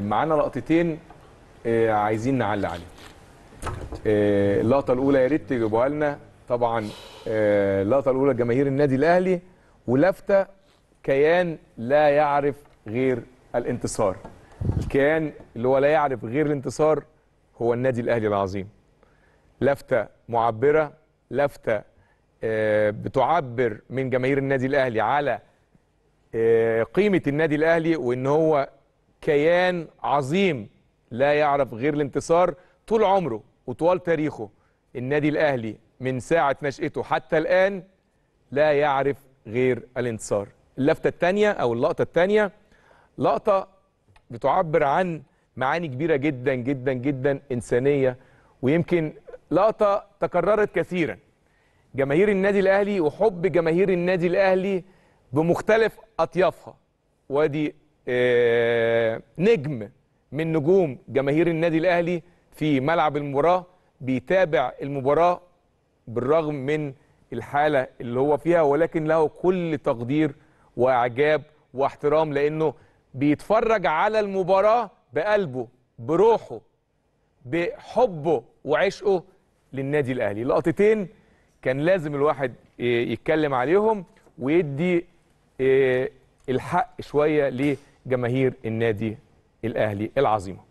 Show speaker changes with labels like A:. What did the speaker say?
A: طيب، معانا لقطتين آه، عايزين نعلق عليهم آه، اللقطه الاولى يا ريت تجيبوها لنا طبعا آه، اللقطه الاولى جماهير النادي الاهلي ولافته كيان لا يعرف غير الانتصار الكيان اللي هو لا يعرف غير الانتصار هو النادي الاهلي العظيم لافته معبره لافته بتعبر من جماهير النادي الاهلي على قيمه النادي الاهلي وان هو كيان عظيم لا يعرف غير الانتصار طول عمره وطوال تاريخه النادي الأهلي من ساعة نشأته حتى الآن لا يعرف غير الانتصار اللفتة الثانية أو اللقطة الثانية لقطة بتعبر عن معاني كبيرة جدا جدا جدا إنسانية ويمكن لقطة تكررت كثيرا جماهير النادي الأهلي وحب جماهير النادي الأهلي بمختلف أطيافها وادي آه، نجم من نجوم جماهير النادي الاهلي في ملعب المباراه بيتابع المباراه بالرغم من الحاله اللي هو فيها ولكن له كل تقدير واعجاب واحترام لانه بيتفرج على المباراه بقلبه بروحه بحبه وعشقه للنادي الاهلي لقطتين كان لازم الواحد يتكلم عليهم ويدي آه، الحق شويه ليه جماهير النادي الاهلي العظيمه